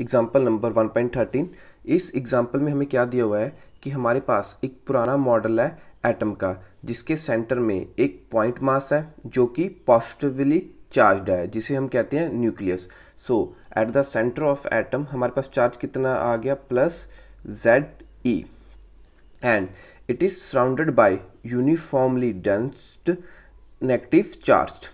example number 1.13 इस example में हमें क्या दिया हुआ है कि हमारे पास एक पुराना मॉडल है एटम का जिसके सेंटर में एक पॉइंट मास है जो कि पॉजिटिवली चार्ज है जिसे हम कहते हैं nucleus so at the centre of atom हमारे पास चार्ज कितना आ गया plus Z E and it is surrounded by uniformly densed negative charge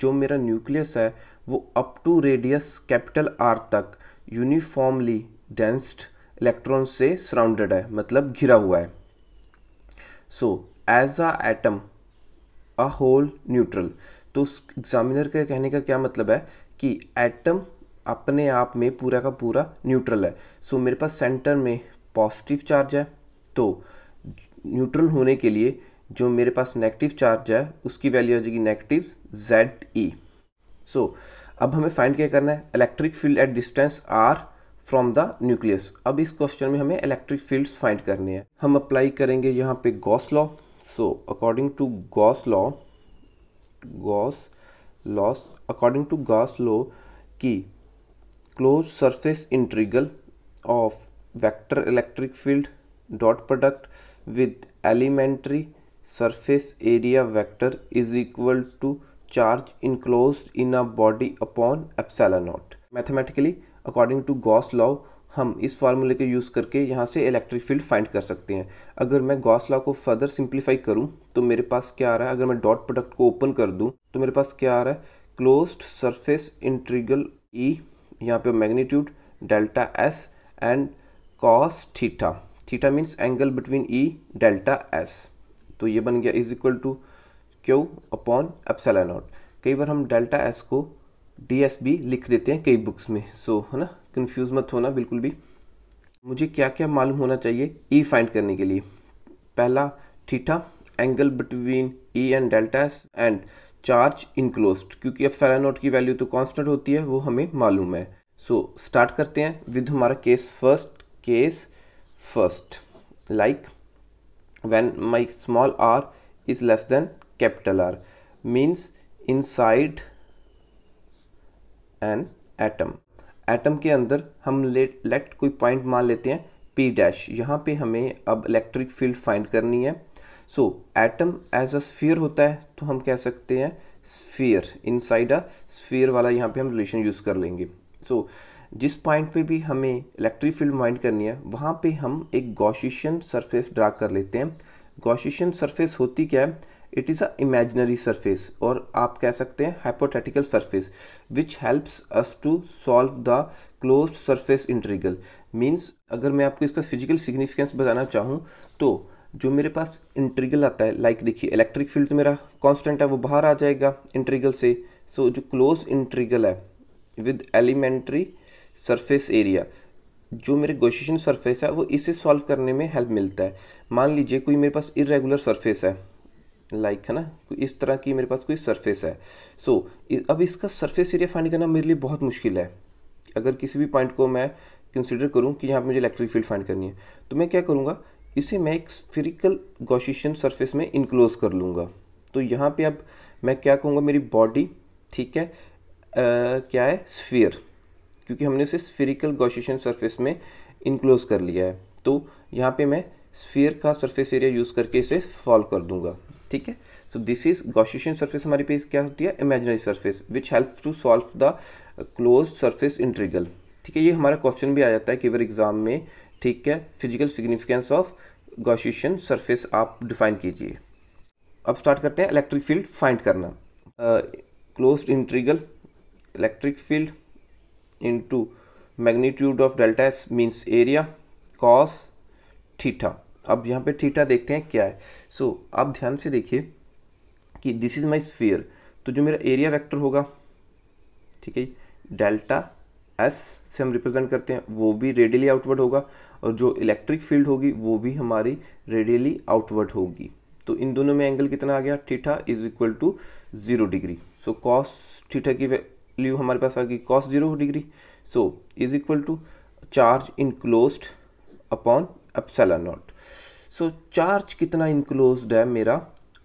जो मेरा न्यूक्लियस है वो up to radius capital R तक यूनिफॉर्मली डेंस्ड इलेक्ट्रॉन से सराउंडेड है मतलब घिरा हुआ है so as a atom a whole neutral तो उस एग्जामिनर के कहने का क्या मतलब है कि एटम अपने आप में पूरा का पूरा न्यूट्रल है सो so, मेरे पास सेंटर में पॉजिटिव चार्ज है तो न्यूट्रल होने के लिए जो मेरे पास नेगेटिव चार्ज है उसकी वैल्यू आ जाएगी नेगेटिव जेड ई सो अब हमें फाइंड क्या करना है electric field at distance r from the nucleus अब इस क्वेश्चन में हमें इलेक्ट्रिक फील्ड्स फाइंड करने हैं हम अप्लाई करेंगे यहाँ पे Gauss law so according to Gauss law Gauss laws according to Gauss law की close surface integral of vector electric field dot product with elementary surface area vector is equal to charge enclose in a body upon epsilon naught mathematically according to Gauss law हम इस फार्मूले को use करके यहाँ से electric field find कर सकते हैं अगर मैं गॉस लॉ को फर्दर सिंप्लीफाई करूँ तो मेरे पास क्या आ रहा है अगर मैं डॉट प्रोडक्ट को ओपन कर दूँ तो मेरे पास क्या आ रहा है क्लोज्ड सरफेस इंट्रीगल ई यहाँ पे magnitude delta S and cos theta theta means angle between E delta S तो ये बन गया is equal to Q upon epsilon naught कई बार हम डेल्टा एस को डी एस बी लिख देते हैं कई बुक्स में सो so, है ना कन्फ्यूज मत होना बिल्कुल भी मुझे क्या क्या मालूम होना चाहिए ई e फाइंड करने के लिए पहला theta angle between E and delta S and charge enclose क्योंकि अब फेला नोट की वैल्यू तो कांस्टेंट होती है वो हमें मालूम है सो so, स्टार्ट करते हैं विद हमारा case first case first like when my small are is less than capital R means inside an atom atom के अंदर हम लेट लेट कोई पॉइंट मान लेते हैं पी डैश यहाँ पे हमें अब इलेक्ट्रिक फील्ड फाइंड करनी है so atom as a sphere होता है तो हम कह सकते हैं स्फीयर साइड अ स्फीयर वाला यहाँ पे हम रिलेशन यूज़ कर लेंगे सो so, जिस पॉइंट पे भी हमें इलेक्ट्रिक फील्ड माइंड करनी है वहाँ पे हम एक गॉशिशन सरफेस ड्रा कर लेते हैं गोशिशन सरफेस होती क्या है it is a imaginary surface और आप कह सकते हैं hypothetical surface which helps us to solve the close surface integral means अगर मैं आपको इसका फिजिकल सिग्निफिकेंस बताना चाहूँ तो जो मेरे पास इंट्रीगल आता है लाइक देखिए इलेक्ट्रिक फील्ड तो मेरा कांस्टेंट है वो बाहर आ जाएगा इंटरीगल से सो so, जो क्लोज इंट्रीगल है विद एलिमेंट्री सरफेस एरिया जो मेरे गोशिशन सरफेस है वो इसे सॉल्व करने में हेल्प मिलता है मान लीजिए कोई मेरे पास इरेगुलर सरफेस है लाइक है ना इस तरह की मेरे पास कोई सरफेस है सो so, अब इसका सरफेस एरिया फाइंड करना मेरे लिए बहुत मुश्किल है अगर किसी भी पॉइंट को मैं कंसिडर करूँ कि यहाँ पर मुझे इलेक्ट्रिक फील्ड फाइंड करनी है तो मैं क्या करूँगा इसे मैं एक स्फेरिकल गोशिशन सरफेस में इनक्लोज कर लूँगा तो यहाँ पे अब मैं क्या कहूँगा मेरी बॉडी ठीक है आ, क्या है स्फीयर क्योंकि हमने उसे स्फेरिकल गोशिशन सरफेस में इनक्लोज कर लिया है तो यहाँ पे मैं स्फीयर का सरफेस एरिया यूज़ करके इसे सॉल्व कर दूंगा ठीक है so this is Gaussian surface हमारी पे क्या होती है imaginary surface which help to solve the close surface integral ठीक है ये हमारा क्वेश्चन भी आ जाता है कि वर एग्जाम में ठीक है physical significance of Gaussian surface आप डिफाइन कीजिए अब स्टार्ट करते हैं इलेक्ट्रिक फील्ड फाइंड करना close integral electric field into magnitude of delta S means area cos theta अब यहाँ पे थीटा देखते हैं क्या है सो so, आप ध्यान से देखिए कि दिस इज़ माई स्फीयर तो जो मेरा एरिया वेक्टर होगा ठीक है डेल्टा एस से हम रिप्रेजेंट करते हैं वो भी रेडियली आउटवर्ड होगा और जो इलेक्ट्रिक फील्ड होगी वो भी हमारी रेडियली आउटवर्ड होगी तो इन दोनों में एंगल कितना आ गया theta is equal to zero degree so cos theta की वैल्यू हमारे पास आ गई cos zero degree so is equal to charge enclose upon epsilon naught so charge कितना इनक्लोज है मेरा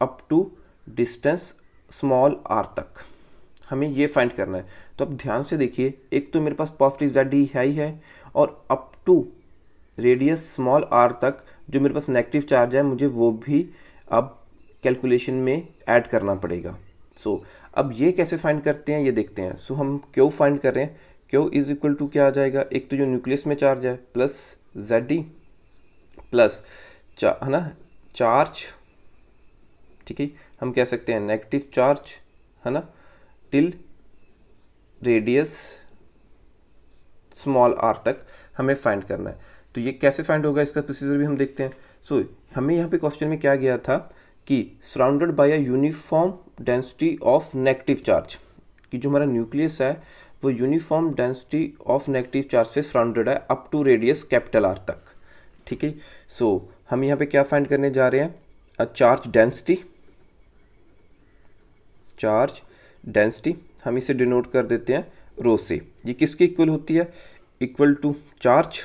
up to distance small r तक हमें ये फाइंड करना है तो अब ध्यान से देखिए एक तो मेरे पास पॉजिटिव जेड डी है ही है और up to radius small r तक जो मेरे पास नेगेटिव चार्ज है मुझे वो भी अब कैलकुलेशन में ऐड करना पड़ेगा सो so, अब ये कैसे फाइंड करते हैं ये देखते हैं सो so, हम क्यों फाइंड कर रहे हैं क्यों इज इक्वल टू क्या आ जाएगा एक तो जो न्यूक्लियस में चार्ज है प्लस जेड डी प्लस चा है ना चार्ज ठीक है हम कह सकते हैं नेगेटिव चार्ज है ना टिल रेडियस स्मॉल आर तक हमें फाइंड करना है तो ये कैसे फाइंड होगा इसका प्रोसीजर भी हम देखते हैं सो so, हमें यहाँ पे क्वेश्चन में क्या गया था कि surrounded by a uniform density of negative charge कि जो हमारा न्यूक्लियस है वो uniform density of negative charge से सराउंडेड है up to radius capital R तक ठीक है सो so, हम यहाँ पे क्या फाइंड करने जा रहे हैं चार्ज डेंसिटी चार्ज डेंसिटी हम इसे डिनोट कर देते हैं रो से ये किसके इक्वल होती है equal to charge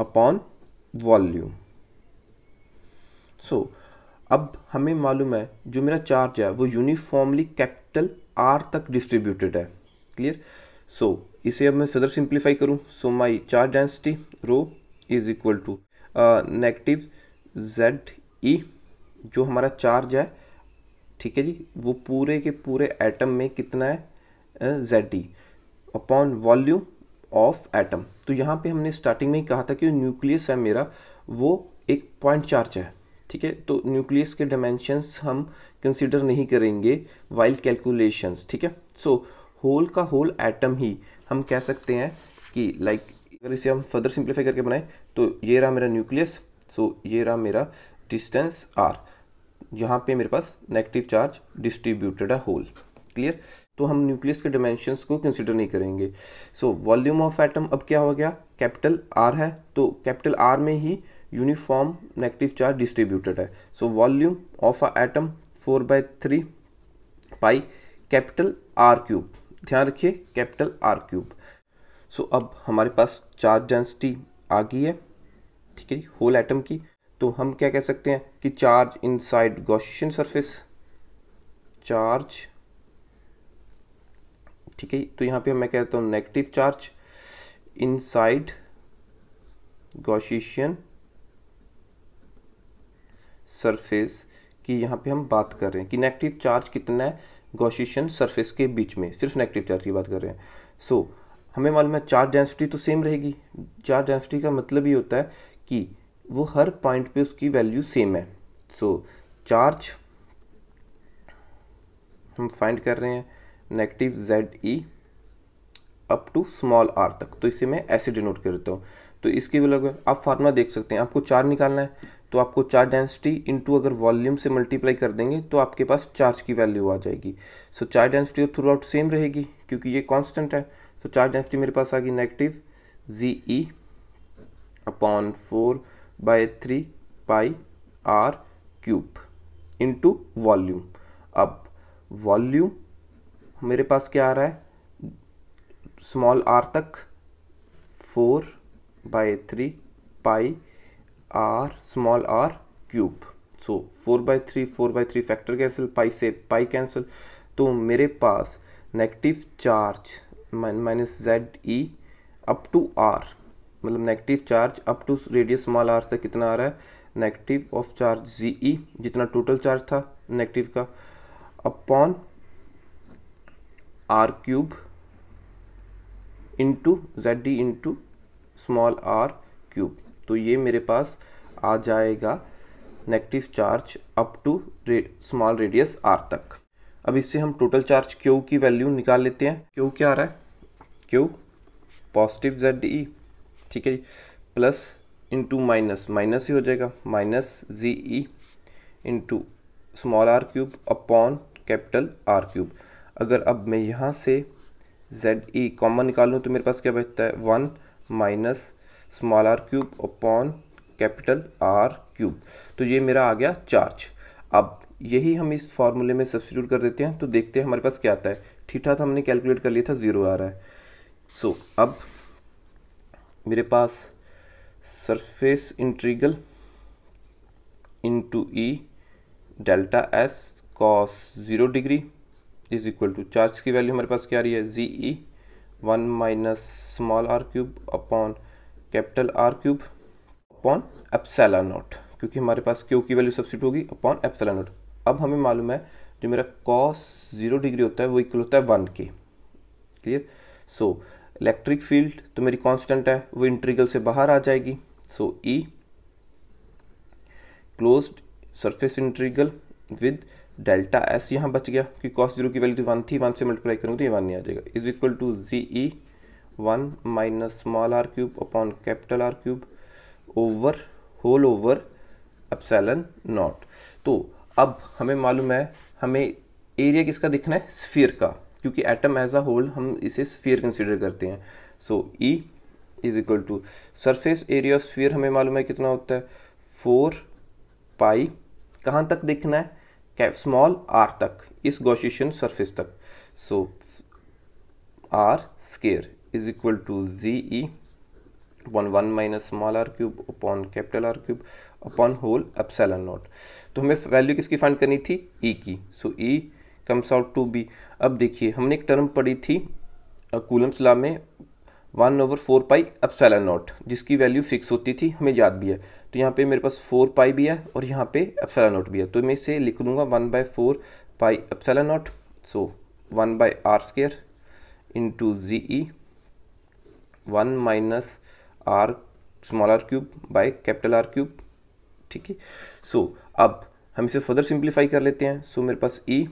upon volume so अब हमें मालूम है जो मेरा चार्ज है वो यूनिफॉर्मली कैपिटल आर तक डिस्ट्रीब्यूटेड है क्लियर सो so, इसे अब मैं सदर सिंप्लीफाई करूं so my charge density rho is equal to negative Z E जो हमारा चार्ज है ठीक है जी वो पूरे के पूरे एटम में कितना है Z E upon volume of atom तो यहाँ पे हमने स्टार्टिंग में ही कहा था कि न्यूक्लियस है मेरा वो एक पॉइंट चार्ज है ठीक है तो न्यूक्लियस के डायमेंशंस हम कंसिडर नहीं करेंगे वाइल कैलकुलेशंस ठीक है सो होल का होल एटम ही हम कह सकते हैं कि लाइक like, अगर इसे हम फर्दर सिंप्लीफाई करके बनाएं तो ये रहा मेरा न्यूक्लियस सो ये रहा मेरा डिस्टेंस आर यहाँ पे मेरे पास नेगेटिव चार्ज डिस्ट्रीब्यूटेड है होल क्लियर तो हम न्यूक्लियस के डायमेंशंस को कंसिडर नहीं करेंगे सो वॉल्यूम ऑफ एटम अब क्या हो गया कैपिटल आर है तो कैपिटल आर में ही यूनिफॉर्म नेगेटिव चार्ज डिस्ट्रीब्यूटेड है so volume of a atom four by three pi capital R cube ध्यान रखिए कैपिटल आर क्यूब सो अब हमारे पास चार्ज डेंसिटी आ गई है ठीक है होल एटम की तो हम क्या कह सकते हैं कि charge inside Gaussian surface charge ठीक है तो यहां पे मैं कहता हूं negative charge inside Gaussian surface की यहां पे हम बात कर रहे हैं कि नेगेटिव चार्ज कितना है गॉशियन सरफेस के बीच में सिर्फ नेगेटिव चार्ज की बात कर रहे हैं सो so, हमें मालूम है चार्ज डेंसिटी तो सेम रहेगी चार्ज डेंसिटी का मतलब ये होता है कि वो हर पॉइंट पे उसकी वैल्यू सेम है सो so, चार्ज हम फाइंड कर रहे हैं negative Z E up to small r तक तो इसे मैं ऐसे डिनोट कर देता हूँ तो इसके अलग आप फार्मूला देख सकते हैं आपको चार्ज निकालना है तो आपको चार्ज डेंसिटी इनटू अगर वॉल्यूम से मल्टीप्लाई कर देंगे तो आपके पास चार्ज की वैल्यू आ जाएगी so charge density throughout same रहेगी क्योंकि ये कॉन्स्टेंट है तो चार्ज डेंसिटी मेरे पास आ गई negative Z E upon four by three pi R cube into volume अब वॉल्यूम मेरे पास क्या आ रहा है स्मॉल आर तक four by three pi R small are cube so four by three four by three factor cancel pi से pi cancel तो मेरे पास negative charge minus Z E up to r मतलब negative charge up to radius small r से कितना आ रहा है negative of charge Z E जितना टोटल चार्ज था नेगेटिव का upon R cube into Z D into small are cube तो ये मेरे पास आ जाएगा negative charge up to small radius r तक अब इससे हम टोटल चार्ज क्यू की वैल्यू निकाल लेते हैं क्यू क्या आ रहा है क्यू पॉजिटिव जेड ई ठीक है Z plus into minus minus ही हो जाएगा minus Z E into small are cube upon capital R cube अगर अब मैं यहाँ से जेड ई e कॉमन निकालूँ तो मेरे पास क्या बचता है one minus small are cube upon capital R cube तो ये मेरा आ गया चार्ज अब यही हम इस फॉर्मूले में सब्सिट्यूट कर देते हैं तो देखते हैं हमारे पास क्या आता है ठीठा तो हमने कैलकुलेट कर लिया था ज़ीरो आ रहा है सो so, अब मेरे पास surface integral into E delta S cos zero degree is equal to charge की वैल्यू हमारे पास क्या आ रही है Z E one minus small are cube upon capital R cube upon epsilon naught क्योंकि हमारे पास क्यू की वैल्यू सब्सिट होगी अपॉन एप्सला नोट अब हमें मालूम है जो मेरा कॉस ज़ीरो डिग्री होता है वो इक्वल होता है वन के क्लियर सो इलेक्ट्रिक फील्ड तो मेरी कांस्टेंट है वो इंट्रीगल से बाहर आ जाएगी so E close surface integral with delta S यहाँ बच गया कि कॉस जीरो की वैल्यू वन थी वन से मल्टीप्लाई करूँ तो ये वन नहीं आ जाएगा is equal to G E one minus small are cube upon capital R cube over whole over epsilon not तो अब हमें मालूम है हमें एरिया किसका दिखना है स्फीयर का क्योंकि एटम एज अ होल हम इसे स्फीयर कंसिडर करते हैं so E is equal to surface area of sphere हमें मालूम है कितना होता है फोर पाई कहाँ तक देखना है कैप स्मॉल आर तक इस गोशिशन सरफेस तक so R square is equal to G E upon one minus small are cube upon capital R cube upon whole epsilon not तो हमें वैल्यू किसकी फाइंड करनी थी ई e की so E e comes out to be अब देखिए हमने एक टर्म पढ़ी थी कूलम्स ला में one over four pi epsilon not जिसकी वैल्यू फिक्स होती थी हमें याद भी है तो यहाँ पे मेरे पास फोर पाई भी है और यहाँ पे अपसेला नॉट भी है तो मैं इसे लिख लूँगा one by four pi epsilon not so one by R square into G E one minus R small are cube by capital R cube ठीक है सो अब हम इसे फर्दर सिंप्लीफाई कर लेते हैं सो मेरे पास E e,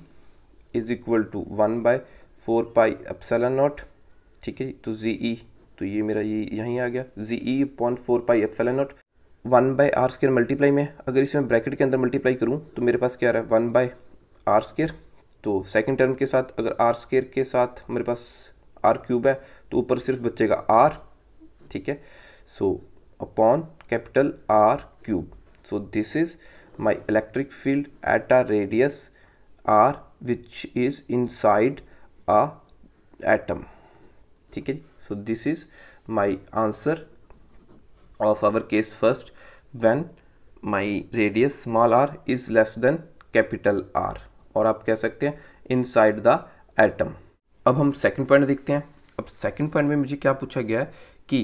is equal to one by four pi epsilon not ठीक है तो जी ई e, तो ये मेरा ये यहीं आ गया G E point four pi epsilon not one by R square multiply में अगर इसे मैं ब्रैकेट के अंदर मल्टीप्लाई करूँ तो मेरे पास क्या आ रहा है वन बाय आर स्केयर तो सेकेंड टर्म के साथ अगर आर स्केयर के साथ मेरे पास आर क्यूब है तो ऊपर सिर्फ बचेगा आर ठीक है so upon capital R cube so this is my electric field at a radius R which is inside a atom ठीक है so this is my answer of our case first when my radius small r is less than capital R और आप कह सकते हैं inside the atom अब हम second point देखते हैं अब second point में मुझे क्या पूछा गया है कि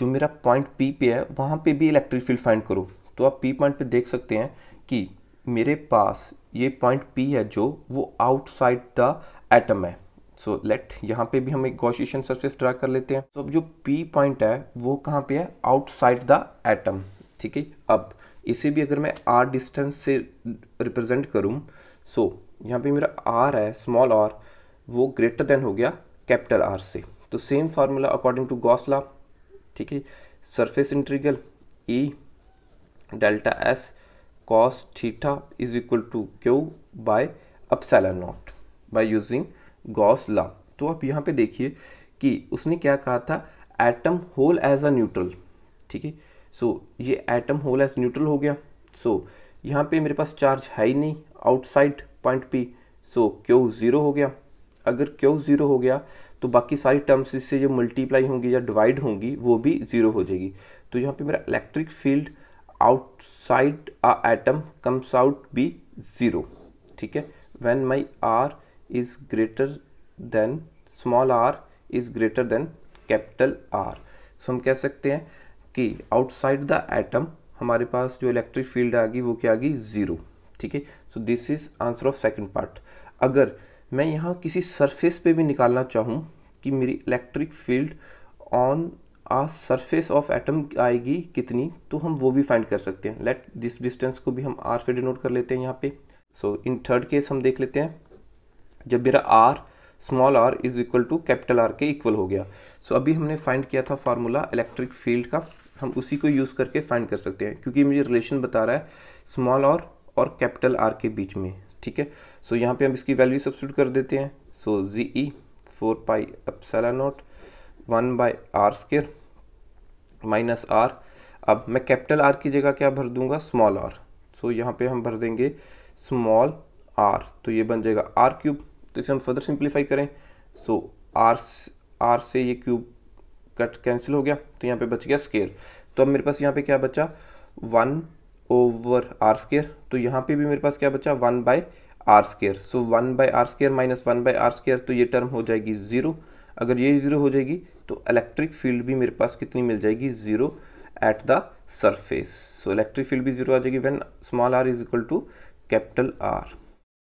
जो मेरा point P पे है वहाँ पे भी इलेक्ट्रिक फील्ड फाइंड करो तो आप P पॉइंट पे देख सकते हैं कि मेरे पास ये पॉइंट पी है जो वो आउटसाइड द एटम है सो so, लेट यहाँ पे भी हम एक गॉशियन सरफेस ड्रा कर लेते हैं तो अब जो पी पॉइंट है वो कहाँ पे है आउटसाइड द एटम ठीक है अब इसे भी अगर मैं आर डिस्टेंस से रिप्रेजेंट करूँ सो so, यहाँ पे मेरा आर है स्मॉल आर वो ग्रेटर देन हो गया कैपिटल आर से तो same formula according to Gauss law ठीक है surface integral E delta S cos theta is equal to q by epsilon not by using Gauss law तो आप यहाँ पे देखिए कि उसने क्या कहा था atom whole as a neutral ठीक है सो ये एटम होल एज न्यूट्रल हो गया सो so, यहाँ पे मेरे पास चार्ज है ही नहीं outside point P so Q zero हो गया अगर क्यों ज़ीरो हो गया तो बाकी सारी टर्म्स इससे जो मल्टीप्लाई होंगी या डिवाइड होंगी वो भी ज़ीरो हो जाएगी तो यहाँ पे मेरा electric field outside a atom comes out be zero ठीक है when my R is greater than small are is greater than capital R so हम कह सकते हैं कि आउटसाइड द एटम हमारे पास जो इलेक्ट्रिक फील्ड आ वो क्या आगी ज़ीरो ठीक है so this is answer of second part अगर मैं यहाँ किसी सरफेस पे भी निकालना चाहूँ कि मेरी electric field on a surface of atom आएगी कितनी तो हम वो भी फाइंड कर सकते हैं लेट दिस डिस्टेंस को भी हम आर से डिनोट कर लेते हैं यहाँ पे सो इन थर्ड केस हम देख लेते हैं जब मेरा R small are is equal to capital R के इक्वल हो गया सो so, अभी हमने फाइंड किया था फार्मूला इलेक्ट्रिक फील्ड का हम उसी को यूज़ करके फाइंड कर सकते हैं क्योंकि मुझे रिलेशन बता रहा है स्मॉल आर और कैपिटल आर के बीच में ठीक है सो so, यहाँ पे हम इसकी वैल्यू सब्सिट्यूट कर देते हैं so G E four pi epsilon not one by R square minus R अब मैं कैपिटल आर की जगह क्या भर दूंगा स्मॉल आर सो यहाँ पे हम भर देंगे स्मॉल आर तो ये बन जाएगा आर क्यूब तो इसे हम फर्दर सिंप्लीफाई करें सो आर आर से ये क्यूब कट कैंसिल हो गया तो यहाँ पे बच गया स्केयर तो अब मेरे पास यहाँ पे क्या बचा वन ओवर आर स्केयर तो यहाँ पे भी मेरे पास क्या बचा one by R square so one by R square minus one by R square तो ये टर्म हो जाएगी ज़ीरो अगर ये ज़ीरो हो जाएगी तो इलेक्ट्रिक फील्ड भी मेरे पास कितनी मिल जाएगी zero at the surface so electric field भी ज़ीरो आ जाएगी when small are is equal to capital are